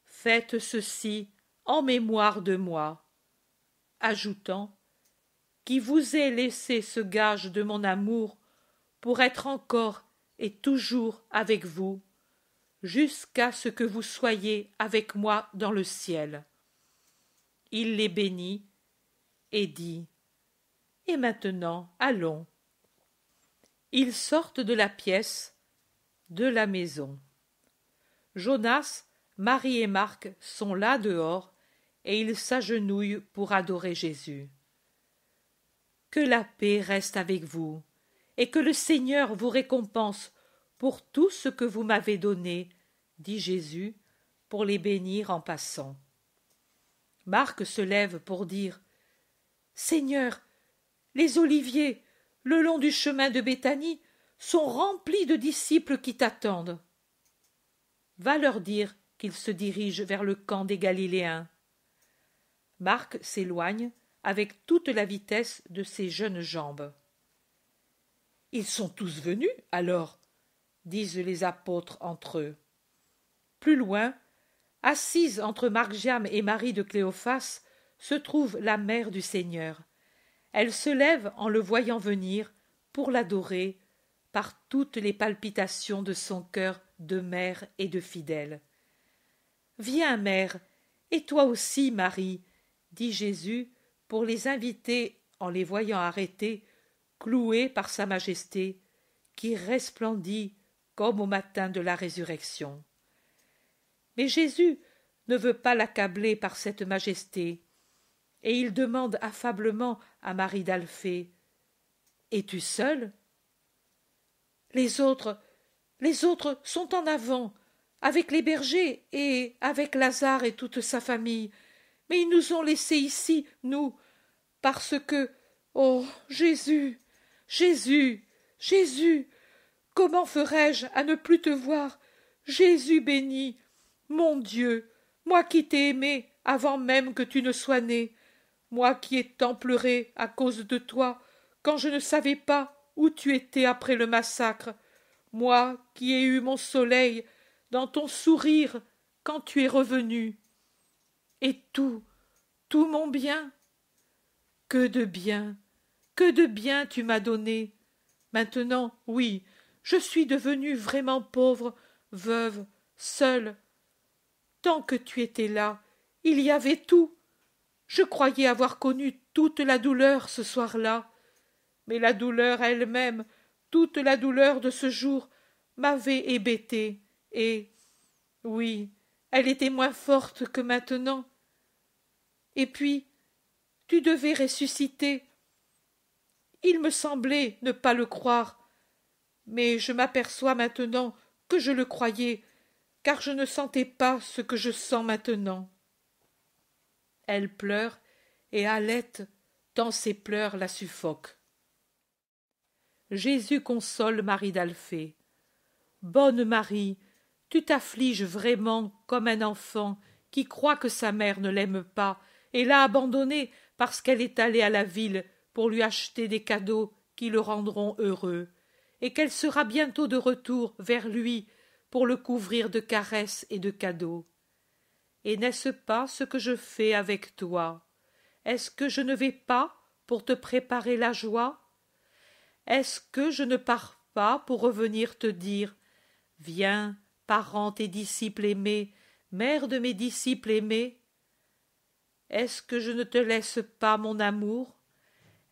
Faites ceci en mémoire de moi, ajoutant Qui vous ai laissé ce gage de mon amour pour être encore et toujours avec vous, jusqu'à ce que vous soyez avec moi dans le ciel. Il les bénit et dit Et maintenant, allons. Ils sortent de la pièce, de la maison. Jonas, Marie et Marc sont là dehors et ils s'agenouillent pour adorer Jésus. Que la paix reste avec vous et que le Seigneur vous récompense pour tout ce que vous m'avez donné, dit Jésus, pour les bénir en passant. Marc se lève pour dire Seigneur, les oliviers, le long du chemin de Béthanie, sont remplis de disciples qui t'attendent. Va leur dire qu'ils se dirigent vers le camp des Galiléens. Marc s'éloigne avec toute la vitesse de ses jeunes jambes. Ils sont tous venus, alors, disent les apôtres entre eux. Plus loin, Assise entre Margiam et Marie de Cléophas se trouve la mère du Seigneur. Elle se lève en le voyant venir pour l'adorer par toutes les palpitations de son cœur de mère et de fidèle. Viens, mère, et toi aussi, Marie, dit Jésus pour les inviter en les voyant arrêtés, cloués par Sa Majesté, qui resplendit comme au matin de la résurrection. Mais Jésus ne veut pas l'accabler par cette majesté, et il demande affablement à Marie d'Alphée. Es-tu seule Les autres, les autres sont en avant, avec les bergers et avec Lazare et toute sa famille. Mais ils nous ont laissés ici, nous, parce que, oh Jésus, Jésus, Jésus, comment ferais je à ne plus te voir, Jésus béni, mon Dieu. Moi qui t'ai aimé avant même que tu ne sois né, moi qui ai tant pleuré à cause de toi, quand je ne savais pas où tu étais après le massacre, moi qui ai eu mon soleil dans ton sourire quand tu es revenu. Et tout, tout mon bien. Que de bien, que de bien tu m'as donné. Maintenant, oui, je suis devenue vraiment pauvre, veuve, seule, que tu étais là, il y avait tout. Je croyais avoir connu toute la douleur ce soir-là, mais la douleur elle-même, toute la douleur de ce jour, m'avait hébété, et oui, elle était moins forte que maintenant. Et puis, tu devais ressusciter. Il me semblait ne pas le croire, mais je m'aperçois maintenant que je le croyais car je ne sentais pas ce que je sens maintenant. Elle pleure et halète tant ses pleurs la suffoquent. Jésus console Marie d'Alphée. Bonne Marie, tu t'affliges vraiment comme un enfant qui croit que sa mère ne l'aime pas et l'a abandonnée parce qu'elle est allée à la ville pour lui acheter des cadeaux qui le rendront heureux, et qu'elle sera bientôt de retour vers lui pour le couvrir de caresses et de cadeaux. Et n'est-ce pas ce que je fais avec toi Est-ce que je ne vais pas pour te préparer la joie Est-ce que je ne pars pas pour revenir te dire Viens, parent et disciple aimé, mère de mes disciples aimés Est-ce que je ne te laisse pas mon amour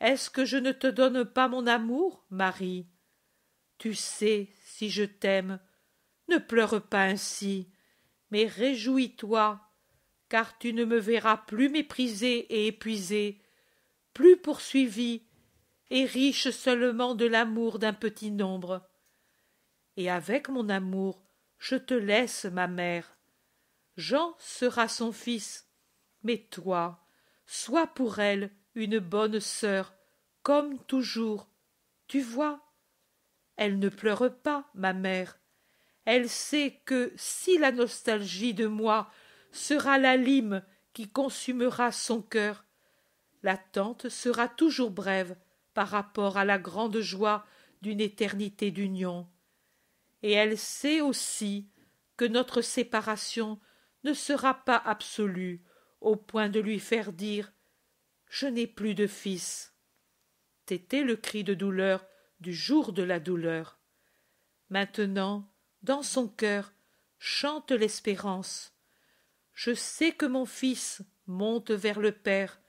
Est-ce que je ne te donne pas mon amour, Marie Tu sais si je t'aime, ne pleure pas ainsi, mais réjouis-toi, car tu ne me verras plus méprisé et épuisé, plus poursuivi et riche seulement de l'amour d'un petit nombre. Et avec mon amour, je te laisse, ma mère. Jean sera son fils, mais toi, sois pour elle une bonne sœur, comme toujours. Tu vois, elle ne pleure pas, ma mère, elle sait que si la nostalgie de moi sera la lime qui consumera son cœur, l'attente sera toujours brève par rapport à la grande joie d'une éternité d'union. Et elle sait aussi que notre séparation ne sera pas absolue au point de lui faire dire Je n'ai plus de fils. C'était le cri de douleur du jour de la douleur. Maintenant, dans son cœur, chante l'espérance. Je sais que mon fils monte vers le Père,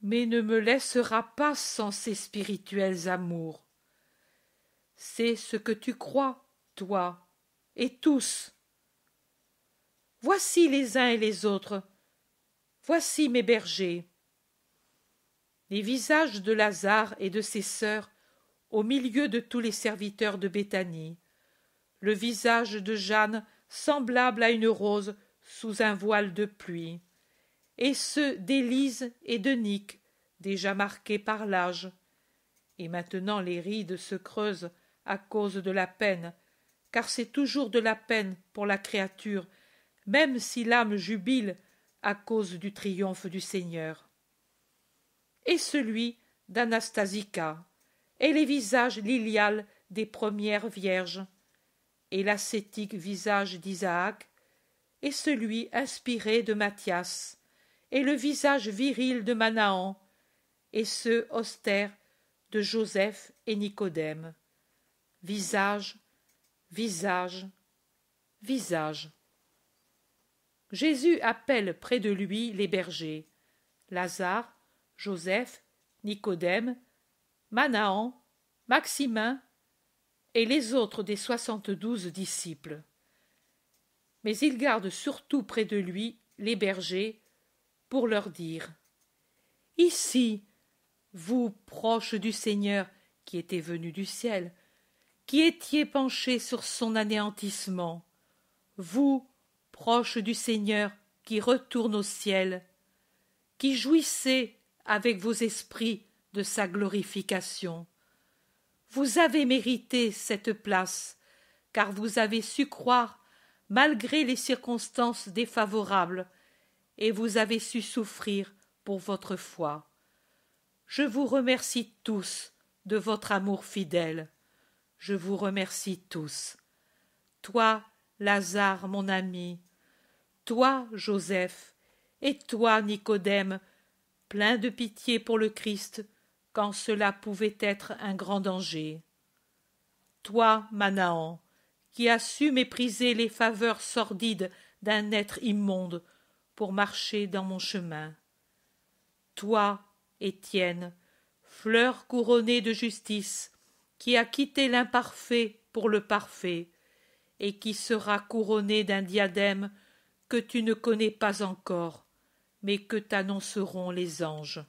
mais ne me laissera pas sans ses spirituels amours. C'est ce que tu crois, toi, et tous. Voici les uns et les autres. Voici mes bergers. Les visages de Lazare et de ses sœurs au milieu de tous les serviteurs de Béthanie le visage de Jeanne semblable à une rose sous un voile de pluie, et ceux d'Élise et de Nick, déjà marqués par l'âge. Et maintenant les rides se creusent à cause de la peine, car c'est toujours de la peine pour la créature, même si l'âme jubile à cause du triomphe du Seigneur. Et celui d'Anastasica, et les visages liliales des premières vierges, et l'ascétique visage d'Isaac, et celui inspiré de Matthias, et le visage viril de Manahan, et ceux austères de Joseph et Nicodème. Visage, visage, visage. Jésus appelle près de lui les bergers, Lazare, Joseph, Nicodème, Manahan, Maximin et les autres des soixante-douze disciples. Mais il garde surtout près de lui les bergers pour leur dire Ici, vous, proches du Seigneur, qui était venu du ciel, qui étiez penchés sur son anéantissement, vous, proches du Seigneur, qui retourne au ciel, qui jouissez avec vos esprits de sa glorification. Vous avez mérité cette place, car vous avez su croire, malgré les circonstances défavorables, et vous avez su souffrir pour votre foi. Je vous remercie tous de votre amour fidèle. Je vous remercie tous. Toi, Lazare, mon ami, toi, Joseph, et toi, Nicodème, plein de pitié pour le Christ, quand cela pouvait être un grand danger. Toi, Manahan, qui as su mépriser les faveurs sordides d'un être immonde pour marcher dans mon chemin. Toi, Étienne, fleur couronnée de justice, qui a quitté l'imparfait pour le parfait, et qui sera couronnée d'un diadème que tu ne connais pas encore, mais que t'annonceront les anges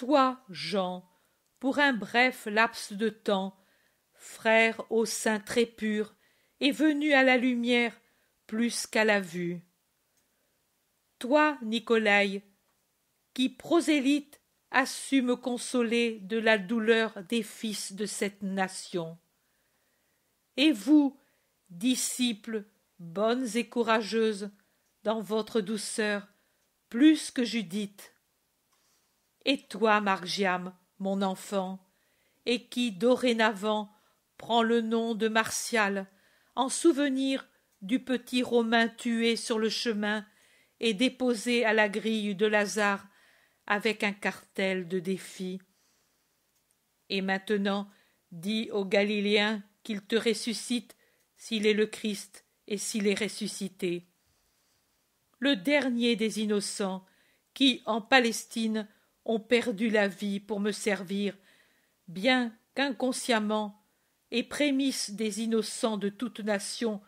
toi, Jean, pour un bref laps de temps, frère au sein très pur, et venu à la lumière plus qu'à la vue. Toi, Nicolai, qui prosélyte as su me consoler de la douleur des fils de cette nation. Et vous, disciples, bonnes et courageuses, dans votre douceur, plus que Judith, et toi, Margiam, mon enfant, et qui dorénavant prend le nom de Martial, en souvenir du petit Romain tué sur le chemin et déposé à la grille de Lazare avec un cartel de défi. Et maintenant, dis aux Galiléens qu'il te ressuscite s'il est le Christ et s'il est ressuscité. Le dernier des innocents qui, en Palestine, ont perdu la vie pour me servir, bien qu'inconsciemment, et prémices des innocents de toute nation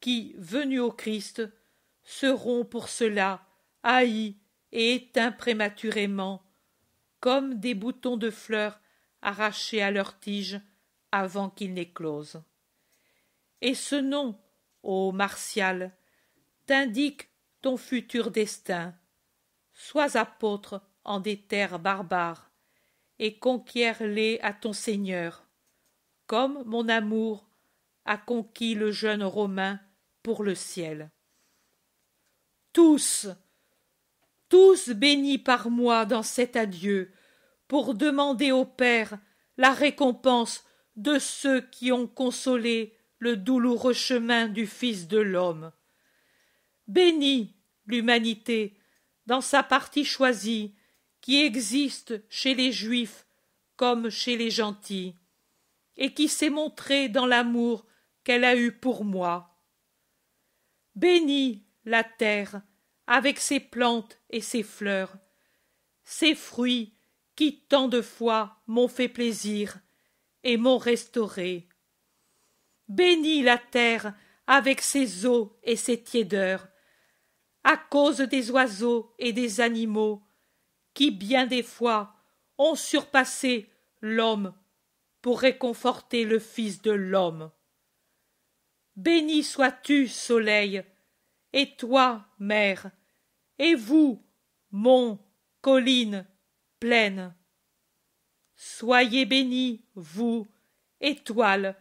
qui, venus au Christ, seront pour cela haïs et éteints prématurément, comme des boutons de fleurs arrachés à leur tige avant qu'ils n'éclosent. Et ce nom, ô Martial, t'indique ton futur destin. Sois apôtre en des terres barbares, et conquiers-les à ton Seigneur, comme mon amour a conquis le jeune Romain pour le ciel. Tous, tous bénis par moi dans cet adieu, pour demander au Père la récompense de ceux qui ont consolé le douloureux chemin du Fils de l'homme. Bénis l'humanité dans sa partie choisie qui existe chez les juifs comme chez les gentils, et qui s'est montrée dans l'amour qu'elle a eu pour moi. Bénis la terre avec ses plantes et ses fleurs, ses fruits qui tant de fois m'ont fait plaisir et m'ont restauré. Bénis la terre avec ses eaux et ses tiédeurs, à cause des oiseaux et des animaux qui bien des fois ont surpassé l'homme pour réconforter le Fils de l'homme. Béni sois-tu, soleil, et toi, mère, et vous, monts, colline, plaines. Soyez bénis, vous, étoiles,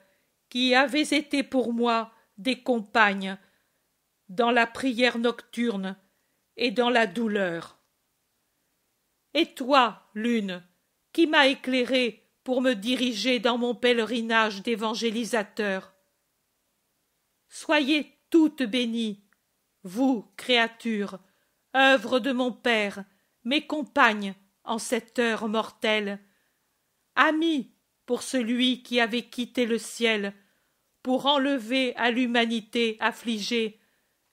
qui avez été pour moi des compagnes dans la prière nocturne et dans la douleur. Et toi, lune, qui m'as éclairée pour me diriger dans mon pèlerinage d'évangélisateur. Soyez toutes bénies, vous, créatures, œuvres de mon Père, mes compagnes en cette heure mortelle, amis pour celui qui avait quitté le ciel, pour enlever à l'humanité affligée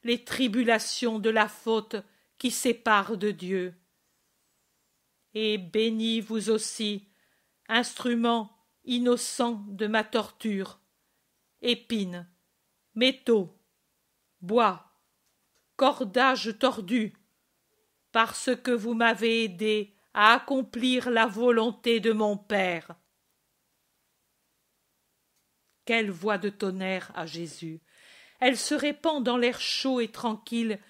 les tribulations de la faute qui sépare de Dieu et bénis vous aussi, instruments innocents de ma torture, épines, métaux, bois, cordages tordus, parce que vous m'avez aidé à accomplir la volonté de mon Père. Quelle voix de tonnerre à Jésus! Elle se répand dans l'air chaud et tranquille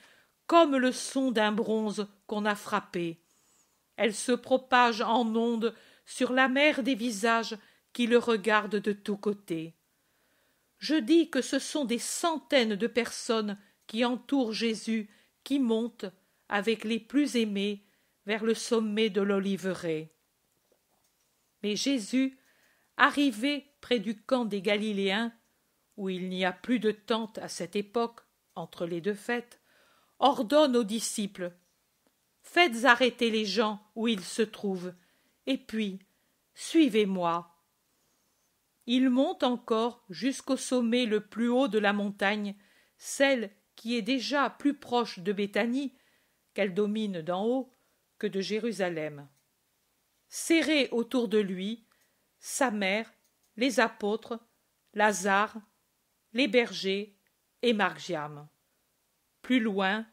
comme le son d'un bronze qu'on a frappé. Elle se propage en ondes sur la mer des visages qui le regardent de tous côtés. Je dis que ce sont des centaines de personnes qui entourent Jésus, qui montent, avec les plus aimés, vers le sommet de l'oliveraie. Mais Jésus, arrivé près du camp des Galiléens, où il n'y a plus de tente à cette époque, entre les deux fêtes, ordonne aux disciples faites arrêter les gens où ils se trouvent, et puis suivez-moi. Il monte encore jusqu'au sommet le plus haut de la montagne, celle qui est déjà plus proche de Béthanie, qu'elle domine d'en haut, que de Jérusalem. Serré autour de lui, sa mère, les apôtres, Lazare, les bergers et Margiam. Plus loin,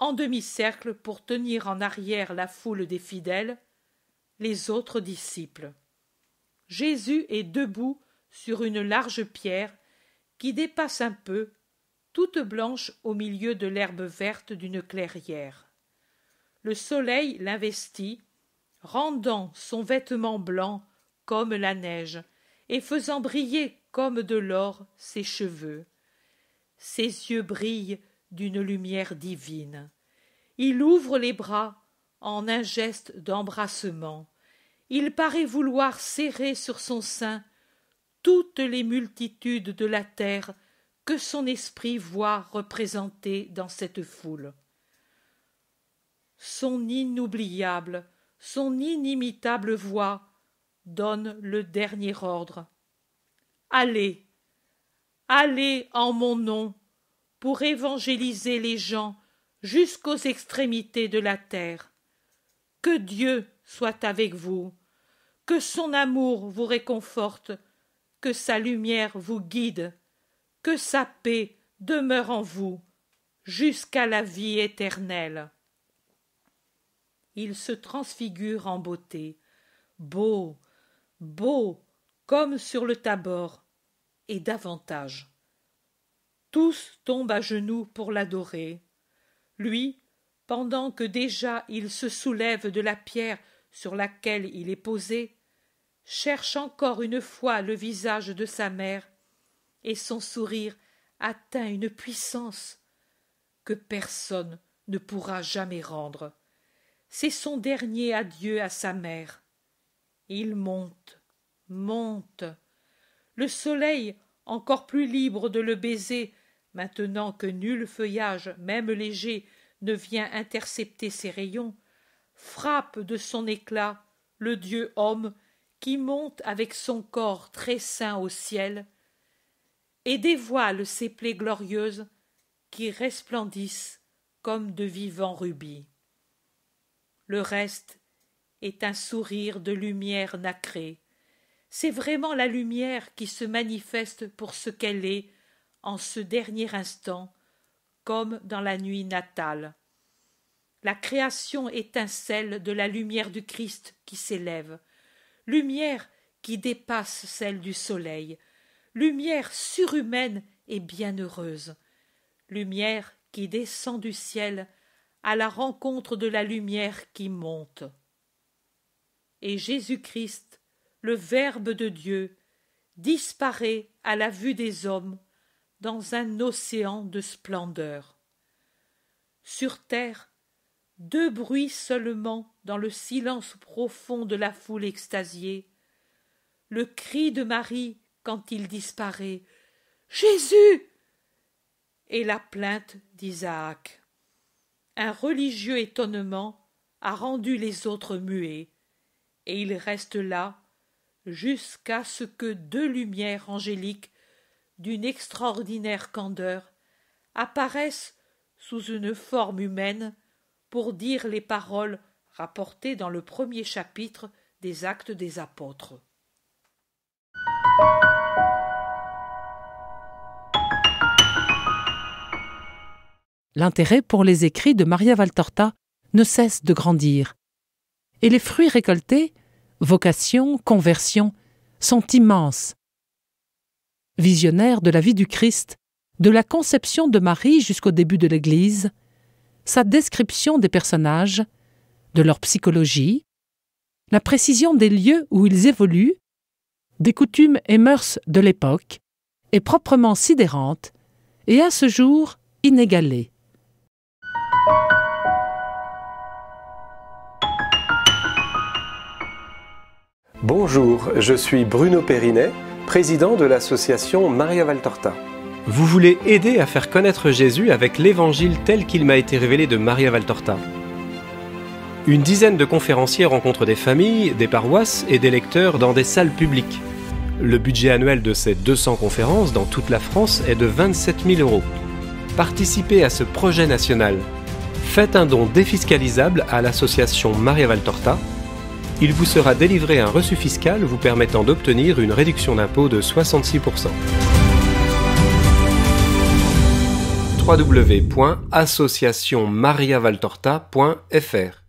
en demi-cercle pour tenir en arrière la foule des fidèles, les autres disciples. Jésus est debout sur une large pierre qui dépasse un peu, toute blanche au milieu de l'herbe verte d'une clairière. Le soleil l'investit, rendant son vêtement blanc comme la neige, et faisant briller comme de l'or ses cheveux. Ses yeux brillent d'une lumière divine. Il ouvre les bras en un geste d'embrassement. Il paraît vouloir serrer sur son sein toutes les multitudes de la terre que son esprit voit représentées dans cette foule. Son inoubliable, son inimitable voix donne le dernier ordre. Allez, allez en mon nom, pour évangéliser les gens jusqu'aux extrémités de la terre. Que Dieu soit avec vous, que son amour vous réconforte, que sa lumière vous guide, que sa paix demeure en vous jusqu'à la vie éternelle. Il se transfigure en beauté, beau, beau comme sur le tabord, et davantage. Tous tombent à genoux pour l'adorer. Lui, pendant que déjà il se soulève de la pierre sur laquelle il est posé, cherche encore une fois le visage de sa mère, et son sourire atteint une puissance que personne ne pourra jamais rendre. C'est son dernier adieu à sa mère. Il monte, monte. Le soleil, encore plus libre de le baiser, Maintenant que nul feuillage, même léger, ne vient intercepter ses rayons, frappe de son éclat le Dieu homme qui monte avec son corps très saint au ciel, et dévoile ses plaies glorieuses qui resplendissent comme de vivants rubis. Le reste est un sourire de lumière nacrée. C'est vraiment la lumière qui se manifeste pour ce qu'elle est, en ce dernier instant, comme dans la nuit natale. La création étincelle de la lumière du Christ qui s'élève, lumière qui dépasse celle du soleil, lumière surhumaine et bienheureuse, lumière qui descend du ciel à la rencontre de la lumière qui monte. Et Jésus-Christ, le Verbe de Dieu, disparaît à la vue des hommes dans un océan de splendeur. Sur terre, deux bruits seulement dans le silence profond de la foule extasiée. Le cri de Marie quand il disparaît Jésus et la plainte d'Isaac. Un religieux étonnement a rendu les autres muets, et il reste là jusqu'à ce que deux lumières angéliques d'une extraordinaire candeur, apparaissent sous une forme humaine pour dire les paroles rapportées dans le premier chapitre des Actes des Apôtres. L'intérêt pour les écrits de Maria Valtorta ne cesse de grandir. Et les fruits récoltés, vocation, conversion, sont immenses visionnaire de la vie du Christ, de la conception de Marie jusqu'au début de l'Église, sa description des personnages, de leur psychologie, la précision des lieux où ils évoluent, des coutumes et mœurs de l'époque, est proprement sidérante et à ce jour inégalée. Bonjour, je suis Bruno Périnet président de l'association Maria Valtorta. Vous voulez aider à faire connaître Jésus avec l'évangile tel qu'il m'a été révélé de Maria Valtorta. Une dizaine de conférenciers rencontrent des familles, des paroisses et des lecteurs dans des salles publiques. Le budget annuel de ces 200 conférences dans toute la France est de 27 000 euros. Participez à ce projet national. Faites un don défiscalisable à l'association Maria Valtorta il vous sera délivré un reçu fiscal vous permettant d'obtenir une réduction d'impôt de 66%. www.associationmariavaltorta.fr